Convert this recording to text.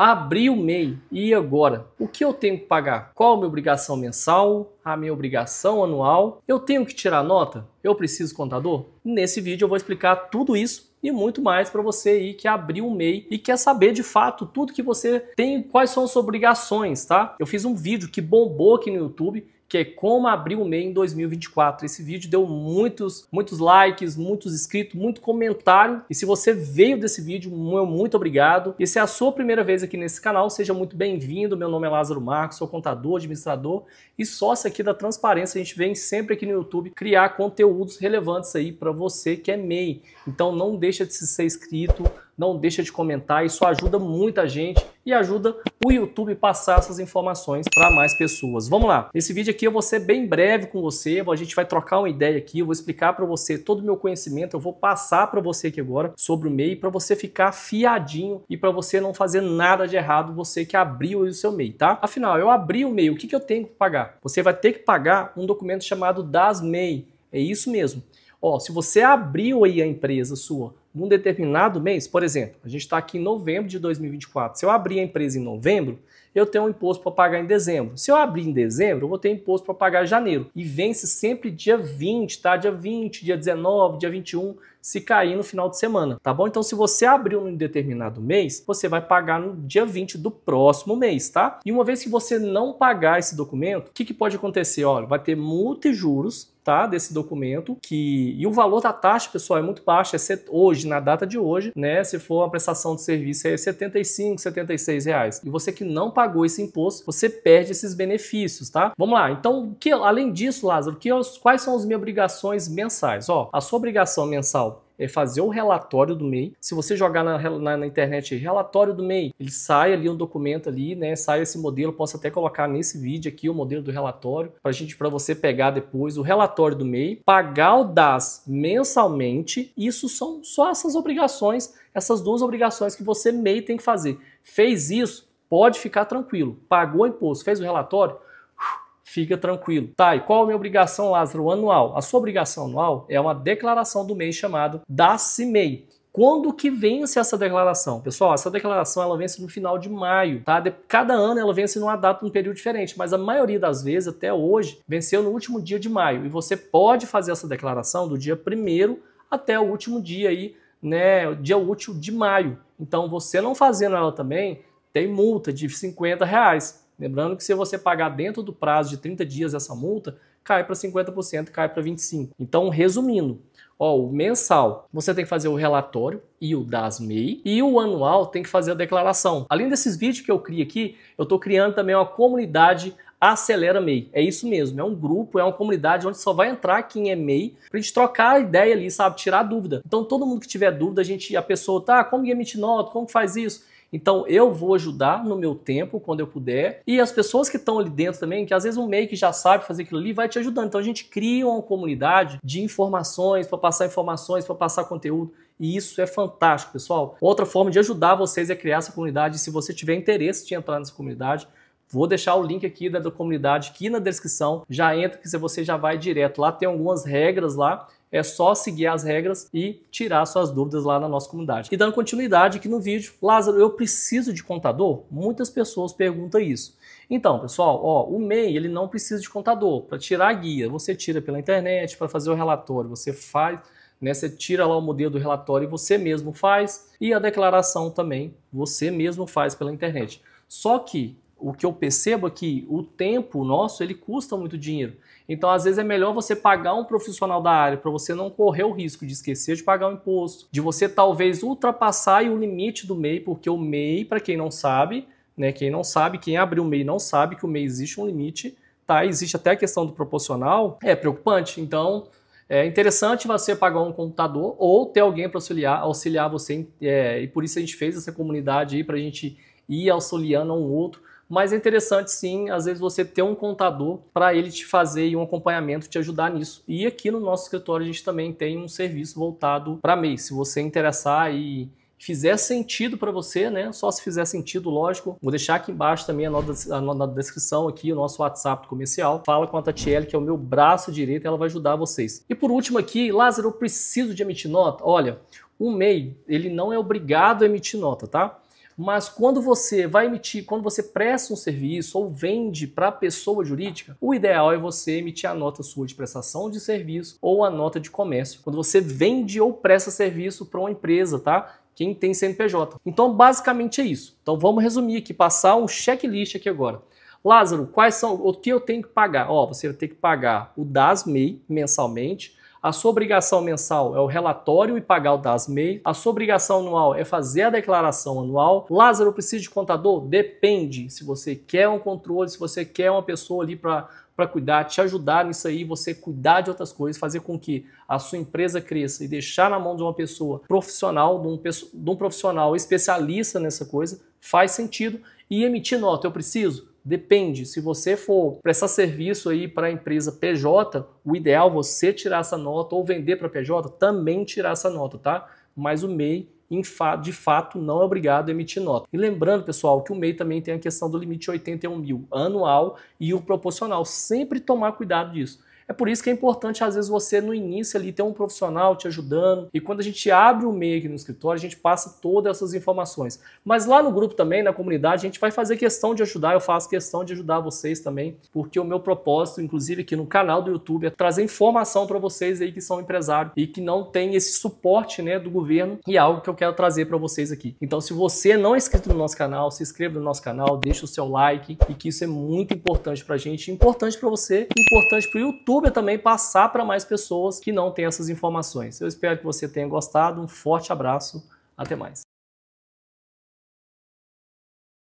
Abri o MEI e agora? O que eu tenho que pagar? Qual a minha obrigação mensal? A minha obrigação anual? Eu tenho que tirar nota? Eu preciso contador? Nesse vídeo eu vou explicar tudo isso e muito mais para você aí que abriu o MEI e quer saber de fato tudo que você tem, quais são as obrigações, tá? Eu fiz um vídeo que bombou aqui no YouTube, que é como abrir o MEI em 2024. Esse vídeo deu muitos, muitos likes, muitos inscritos, muito comentário. E se você veio desse vídeo, meu muito obrigado. E se é a sua primeira vez aqui nesse canal, seja muito bem-vindo. Meu nome é Lázaro Marcos, sou contador, administrador e sócio aqui da Transparência. A gente vem sempre aqui no YouTube criar conteúdos relevantes aí para você que é MEI. Então não deixa de se ser inscrito não deixa de comentar, isso ajuda muita gente e ajuda o YouTube passar essas informações para mais pessoas. Vamos lá. Nesse vídeo aqui eu vou ser bem breve com você, a gente vai trocar uma ideia aqui, eu vou explicar para você todo o meu conhecimento, eu vou passar para você aqui agora sobre o MEI para você ficar fiadinho e para você não fazer nada de errado, você que abriu o seu MEI, tá? Afinal, eu abri o MEI, o que, que eu tenho que pagar? Você vai ter que pagar um documento chamado DAS MEI. É isso mesmo. Ó, se você abriu aí a empresa sua, num determinado mês, por exemplo, a gente está aqui em novembro de 2024. Se eu abrir a empresa em novembro, eu tenho um imposto para pagar em dezembro. Se eu abrir em dezembro, eu vou ter imposto para pagar em janeiro. E vence sempre dia 20, tá? Dia 20, dia 19, dia 21 se cair no final de semana, tá bom? Então, se você abriu num determinado mês, você vai pagar no dia 20 do próximo mês, tá? E uma vez que você não pagar esse documento, o que, que pode acontecer? Olha, vai ter multa e juros Tá, desse documento, que e o valor da taxa, pessoal, é muito baixo, é set... hoje, na data de hoje, né, se for uma prestação de serviço é 75, 76 reais. E você que não pagou esse imposto, você perde esses benefícios, tá? Vamos lá. Então, que além disso, Lázaro, que é quais são as minhas obrigações mensais? Ó, a sua obrigação mensal é fazer o relatório do MEI. Se você jogar na, na, na internet relatório do MEI, ele sai ali um documento ali, né? Sai esse modelo. Posso até colocar nesse vídeo aqui o modelo do relatório para gente, para você pegar depois o relatório do MEI, pagar o DAS mensalmente. Isso são só essas obrigações, essas duas obrigações que você MEI tem que fazer. Fez isso, pode ficar tranquilo. Pagou o imposto, fez o relatório, fica tranquilo. Tá, e qual a minha obrigação, Lázaro, anual? A sua obrigação anual é uma declaração do mês chamado da CIMEI. Quando que vence essa declaração? Pessoal, essa declaração ela vence no final de maio, tá? De, cada ano ela vence numa data, num período diferente, mas a maioria das vezes, até hoje, venceu no último dia de maio. E você pode fazer essa declaração do dia 1 até o último dia aí, né? Dia útil de maio. Então, você não fazendo ela também, tem multa de 50 reais. Lembrando que se você pagar dentro do prazo de 30 dias essa multa, cai para 50%, cai para 25%. Então, resumindo, ó, o mensal você tem que fazer o relatório e o das MEI, e o anual tem que fazer a declaração. Além desses vídeos que eu crio aqui, eu estou criando também uma comunidade Acelera MEI. É isso mesmo, é um grupo, é uma comunidade onde só vai entrar quem é MEI a gente trocar a ideia ali, sabe? Tirar dúvida. Então todo mundo que tiver dúvida, a gente, a pessoa, tá, como emitir emite nota, como faz isso? Então eu vou ajudar no meu tempo, quando eu puder, e as pessoas que estão ali dentro também, que às vezes um meio que já sabe fazer aquilo ali, vai te ajudando. Então a gente cria uma comunidade de informações, para passar informações, para passar conteúdo. E isso é fantástico, pessoal. Outra forma de ajudar vocês é criar essa comunidade. Se você tiver interesse de entrar nessa comunidade, Vou deixar o link aqui da, da comunidade aqui na descrição. Já entra que você já vai direto. Lá tem algumas regras lá. É só seguir as regras e tirar suas dúvidas lá na nossa comunidade. E dando continuidade aqui no vídeo, Lázaro, eu preciso de contador? Muitas pessoas perguntam isso. Então, pessoal, ó, o MEI ele não precisa de contador. Para tirar a guia, você tira pela internet, para fazer o relatório, você faz, né? Você tira lá o modelo do relatório e você mesmo faz. E a declaração também, você mesmo faz pela internet. Só que o que eu percebo é que o tempo nosso ele custa muito dinheiro. Então, às vezes, é melhor você pagar um profissional da área para você não correr o risco de esquecer de pagar o imposto, de você talvez ultrapassar o limite do MEI, porque o MEI, para quem não sabe, né, quem não sabe, quem abriu o MEI não sabe que o MEI existe um limite, tá? Existe até a questão do proporcional, é preocupante. Então, é interessante você pagar um computador ou ter alguém para auxiliar, auxiliar você, é, e por isso a gente fez essa comunidade aí para a gente ir auxiliando um outro mas é interessante sim, às vezes você ter um contador para ele te fazer um acompanhamento, te ajudar nisso. E aqui no nosso escritório a gente também tem um serviço voltado para MEI. Se você interessar e fizer sentido para você, né? Só se fizer sentido, lógico. Vou deixar aqui embaixo também a nota, a nota descrição aqui, o nosso WhatsApp comercial. Fala com a Tatiele, que é o meu braço direito, ela vai ajudar vocês. E por último aqui, Lázaro, eu preciso de emitir nota? Olha, o MEI, ele não é obrigado a emitir nota, tá? Mas quando você vai emitir, quando você presta um serviço ou vende para pessoa jurídica, o ideal é você emitir a nota sua de prestação de serviço ou a nota de comércio. Quando você vende ou presta serviço para uma empresa, tá? Quem tem CNPJ. Então, basicamente é isso. Então, vamos resumir aqui, passar um checklist aqui agora. Lázaro, quais são o que eu tenho que pagar? Ó, você vai ter que pagar o DASMEI mensalmente, a sua obrigação mensal é o relatório e pagar o DASMEI. A sua obrigação anual é fazer a declaração anual. Lázaro, precisa de contador? Depende. Se você quer um controle, se você quer uma pessoa ali para para cuidar, te ajudar nisso aí, você cuidar de outras coisas, fazer com que a sua empresa cresça e deixar na mão de uma pessoa profissional, de um, de um profissional especialista nessa coisa, faz sentido. E emitir nota, eu preciso? Depende, se você for prestar serviço aí para a empresa PJ, o ideal é você tirar essa nota ou vender para PJ, também tirar essa nota, tá? Mas o MEI de fato não é obrigado a emitir nota. E lembrando, pessoal, que o MEI também tem a questão do limite de 81 mil anual e o proporcional. Sempre tomar cuidado disso. É por isso que é importante, às vezes, você no início ali ter um profissional te ajudando. E quando a gente abre o MEI aqui no escritório, a gente passa todas essas informações. Mas lá no grupo também, na comunidade, a gente vai fazer questão de ajudar. Eu faço questão de ajudar vocês também, porque o meu propósito, inclusive aqui no canal do YouTube, é trazer informação para vocês aí que são empresários e que não tem esse suporte né, do governo e é algo que eu quero trazer para vocês aqui. Então, se você não é inscrito no nosso canal, se inscreva no nosso canal, deixa o seu like e que isso é muito importante para a gente, importante para você, importante para o YouTube YouTube também passar para mais pessoas que não têm essas informações. Eu espero que você tenha gostado. Um forte abraço. Até mais.